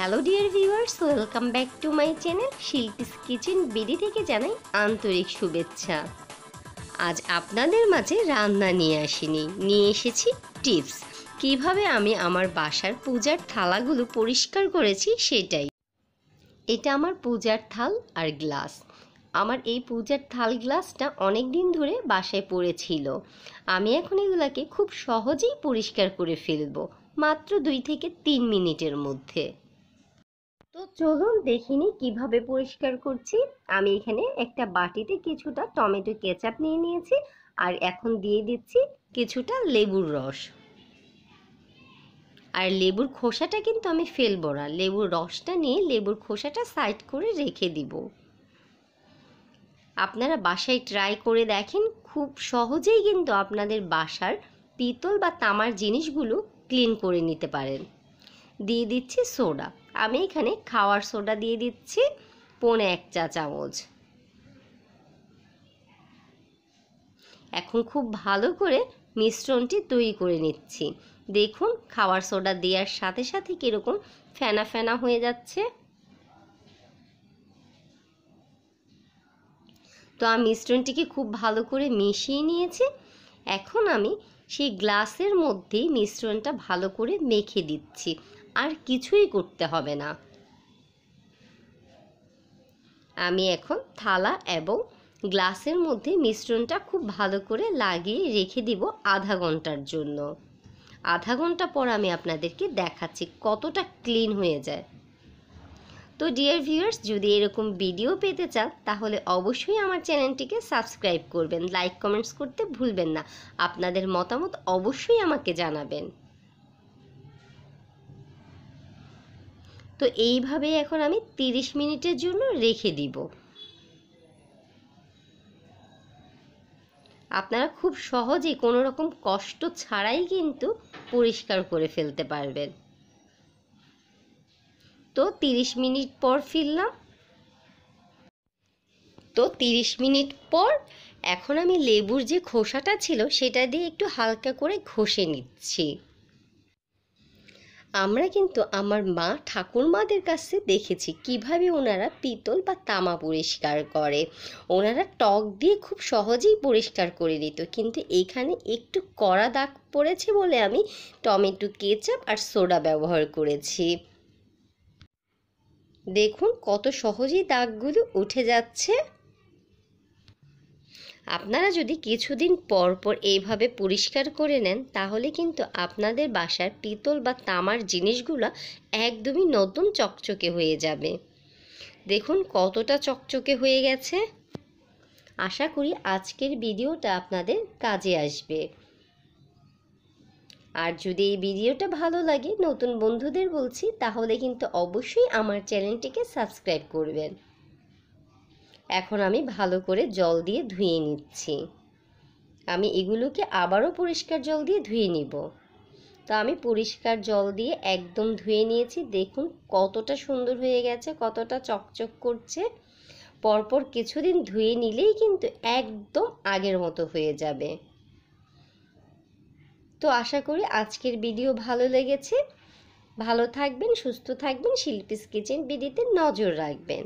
hello dear viewers welcome back to my channel Shilpi's kitchen BD থেকে জানাই আন্তরিক শুভেচ্ছা আজ আপনাদের মাঝে রান্না নিয়ে আসিনি নিয়ে এসেছি টিপস কিভাবে আমি আমার বাসার পূজার থালাগুলো পরিষ্কার করেছি সেটাই এটা আমার পূজার থাল আর গ্লাস আমার এই পূজার থাল গ্লাসটা অনেক দিন ধরে বাসায় পড়েছিল আমি এখন এগুলাকে খুব সহজেই পরিষ্কার করে ফেলব মাত্র দুই থেকে তিন মিনিটের মধ্যে চলুন দেখিনি কিভাবে পরিষ্কার করছি আমি এখানে একটা বাটিতে কিছুটা টমেটো কেচাপ নিয়ে নিয়েছি আর এখন দিয়ে দিচ্ছি কিছুটা লেবুর রস আর লেবুর খোসাটা কিন্তু আমি ফেলবো না লেবুর রসটা নিয়ে লেবুর খোসাটা সাইড করে রেখে দিব আপনারা বাসায় ট্রাই করে দেখেন খুব সহজেই কিন্তু আপনাদের বাসার পিতল বা তামার জিনিসগুলো ক্লিন করে নিতে পারেন দিয়ে দিচ্ছি সোডা আমি এখানে খাওয়ার সোডা দিয়ে দিচ্ছি পনে এক চা চামচ এখন খুব ভালো করে মিশ্রণটি তৈরি করে নিচ্ছি দেখুন খাওয়ার সোডা দেওয়ার সাথে সাথে কীরকম ফেনা ফেনা হয়ে যাচ্ছে তো আমি মিশ্রণটিকে খুব ভালো করে মিশিয়ে নিয়েছি এখন আমি সেই গ্লাসের মধ্যেই মিশ্রণটা ভালো করে মেখে দিচ্ছি আর কিছুই করতে হবে না আমি এখন থালা এবং গ্লাসের মধ্যে মিশ্রণটা খুব ভালো করে লাগিয়ে রেখে দিব আধা ঘন্টার জন্য আধা ঘন্টা পর আমি আপনাদেরকে দেখাচ্ছি কতটা ক্লিন হয়ে যায় তো ডিয়ার ভিউয়ার্স যদি এরকম ভিডিও পেতে চান তাহলে অবশ্যই আমার চ্যানেলটিকে সাবস্ক্রাইব করবেন লাইক কমেন্টস করতে ভুলবেন না আপনাদের মতামত অবশ্যই আমাকে জানাবেন তো এইভাবে এখন আমি 30 মিনিটের জন্য রেখে দিব আপনারা খুব সহজে কোনো রকম কষ্ট ছাড়াই কিন্তু পরিষ্কার করে ফেলতে পারবেন তো 30 মিনিট পর ফিরলাম তো 30 মিনিট পর এখন আমি লেবুর যে খোসাটা ছিল সেটা দিয়ে একটু হালকা করে ঘষে নিচ্ছি আমরা কিন্তু আমার মা ঠাকুরমাদের কাছে দেখেছি কিভাবে ওনারা পিতল বা তামা পরিষ্কার করে ওনারা টক দিয়ে খুব সহজেই পরিষ্কার করে দিত কিন্তু এখানে একটু কড়া দাগ পড়েছে বলে আমি টমেটো কেচাপ আর সোডা ব্যবহার করেছি দেখুন কত সহজেই দাগগুলো উঠে যাচ্ছে আপনারা যদি কিছুদিন পর পর এইভাবে পরিষ্কার করে নেন তাহলে কিন্তু আপনাদের বাসার পিতল বা তামার জিনিসগুলো একদমই নতুন চকচকে হয়ে যাবে দেখুন কতটা চকচকে হয়ে গেছে আশা করি আজকের ভিডিওটা আপনাদের কাজে আসবে আর যদি এই ভিডিওটা ভালো লাগে নতুন বন্ধুদের বলছি তাহলে কিন্তু অবশ্যই আমার চ্যানেলটিকে সাবস্ক্রাইব করবেন এখন আমি ভালো করে জল দিয়ে ধুয়ে নিচ্ছি আমি এগুলোকে আবারও পরিষ্কার জল দিয়ে ধুয়ে নিব তো আমি পরিষ্কার জল দিয়ে একদম ধুয়ে নিয়েছি দেখুন কতটা সুন্দর হয়ে গেছে কতটা চকচক করছে পরপর কিছুদিন ধুয়ে নিলেই কিন্তু একদম আগের মতো হয়ে যাবে তো আশা করি আজকের ভিডিও ভালো লেগেছে ভালো থাকবেন সুস্থ থাকবেন শিল্পীস কিচেন বিডিতে নজর রাখবেন